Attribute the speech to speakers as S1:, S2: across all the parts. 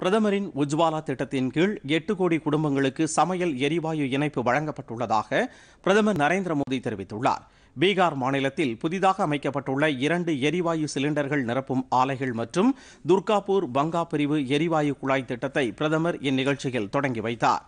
S1: பிரதமரின் உஜ்வாலா திட்டத்தின் கீழ் எட்டு கோடி குடும்பங்களுக்கு சமையல் எரிவாயு இணைப்பு வழங்கப்பட்டுள்ளதாக பிரதமர் நரேந்திர மோடி தெரிவித்துள்ளார் பீகார் மாநிலத்தில் புதிதாக அமைக்கப்பட்டுள்ள இரண்டு எரிவாயு சிலிண்டர்கள் நிரப்பும் ஆலைகள் மற்றும் துர்காபூர் பங்கா பிரிவு எரிவாயு குழாய் திட்டத்தை பிரதமர் இந்நிகழ்ச்சியில் தொடங்கி வைத்தார்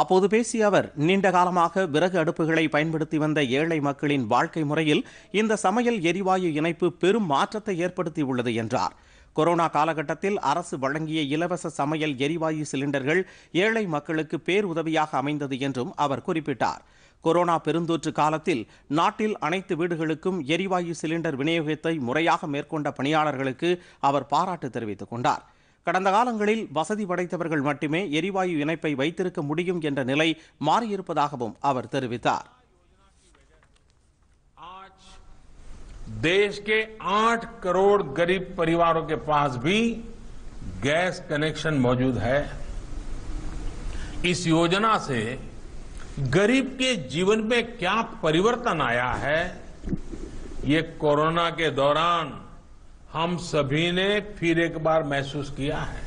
S1: அப்போது பேசிய அவர் நீண்ட காலமாக விறகு அடுப்புகளை பயன்படுத்தி வந்த ஏழை மக்களின் வாழ்க்கை முறையில் இந்த சமையல் எரிவாயு இணைப்பு பெரும் மாற்றத்தை ஏற்படுத்தியுள்ளது என்றார் கொரோனா காலகட்டத்தில் அரசு வழங்கிய இலவச சமையல் எரிவாயு சிலிண்டர்கள் ஏழை மக்களுக்கு பேருதவியாக அமைந்தது என்றும் அவர் குறிப்பிட்டார் கொரோனா பெருந்தொற்று காலத்தில் நாட்டில் அனைத்து வீடுகளுக்கும் எரிவாயு சிலிண்டர் விநியோகத்தை முறையாக மேற்கொண்ட பணியாளர்களுக்கு அவர் பாராட்டு தெரிவித்துக் கொண்டார் கடந்த காலங்களில் வசதி படைத்தவர்கள் மட்டுமே எரிவாயு இணைப்பை வைத்திருக்கு முடியும் என்ற நிலை
S2: மாறி இருப்பதாகவும் அவர் தெரிவித்தார். आज देश के 8 करोड़ गरीब परिवारों के पास भी गैस कनेक्शन मौजूद है। इस योजना से गरीब के जीवन में क्या परिवर्तन आया है? यह कोरोना के दौरान हम सभी ने फिर एक बार महसूस किया है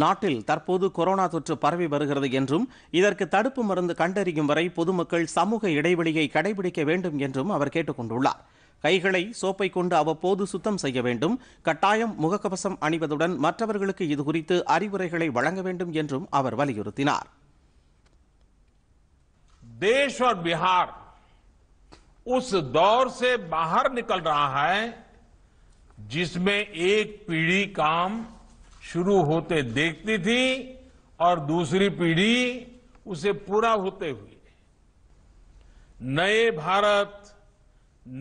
S1: நாட்டில் தற்போது கொரோனா தொற்று பரவி வருகிறது என்றும் இதற்கு தடுப்பு மருந்து கண்டறியும் வரை பொதுமக்கள் சமூக இடைவெளியை கடைபிடிக்க வேண்டும் என்றும் அவர் கொண்டுள்ளார் கைகளை சோப்பை கொண்டு அவ்வப்போது சுத்தம் செய்ய வேண்டும் கட்டாயம் முகக்கவசம் அணிவதுடன் மற்றவர்களுக்கு இது குறித்து அறிவுரைகளை வழங்க வேண்டும் என்றும்
S2: அவர் வலியுறுத்தினார் தேஷ் उस दौर से बाहर निकल रहा है जिसमें एक पीढ़ी काम शुरू होते देखती थी और दूसरी पीढ़ी उसे पूरा होते हुए नए भारत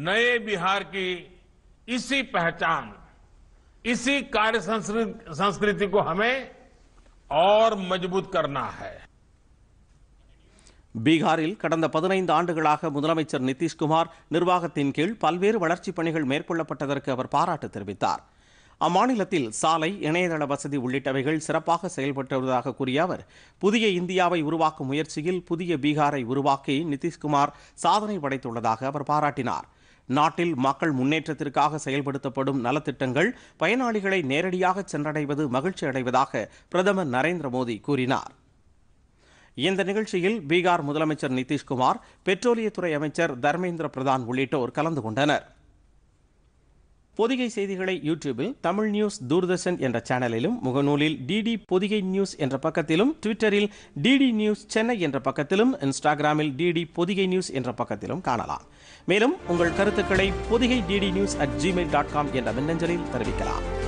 S2: नए बिहार की इसी पहचान इसी कार्य संस्कृति को हमें और मजबूत करना है
S1: பீகாரில் கடந்த பதினைந்து ஆண்டுகளாக முதலமைச்சர் நிதிஷ்குமார் நிர்வாகத்தின் கீழ் பல்வேறு வளர்ச்சிப் பணிகள் மேற்கொள்ளப்பட்டதற்கு அவர் பாராட்டு தெரிவித்தார் அம்மாநிலத்தில் சாலை இணையதள வசதி உள்ளிட்டவைகள் சிறப்பாக செயல்பட்டு வருவதாக கூறிய அவர் புதிய இந்தியாவை உருவாக்கும் முயற்சியில் புதிய பீகாரை உருவாக்கி நிதிஷ்குமார் சாதனை படைத்துள்ளதாக அவர் பாராட்டினார் நாட்டில் மக்கள் முன்னேற்றத்திற்காக செயல்படுத்தப்படும் நலத்திட்டங்கள் பயனாளிகளை நேரடியாக சென்றடைவது மகிழ்ச்சி அடைவதாக பிரதமர் நரேந்திர மோடி கூறினார் இந்த நிகழ்ச்சியில் பீகார் முதலமைச்சர் நிதிஷ்குமார் பெட்ரோலியத்துறை அமைச்சர் தர்மேந்திர பிரதான் உள்ளிட்டோர் கலந்து கொண்டனர் பொதிகை செய்திகளை யூடியூபில் தமிழ் நியூஸ் தூர்தர்ஷன் என்ற சேனலிலும் முகநூலில் டிடி பொதிகை நியூஸ் என்ற பக்கத்திலும் ட்விட்டரில் டிடி நியூஸ் சென்னை என்ற பக்கத்திலும் இன்ஸ்டாகிராமில் டிடி பொதிகை நியூஸ் என்ற பக்கத்திலும் காணலாம் மேலும் உங்கள் கருத்துக்களை Podhigai DD news at Gmail dot com என்ற மின்னஞ்சலில்
S2: தெரிவிக்கலாம்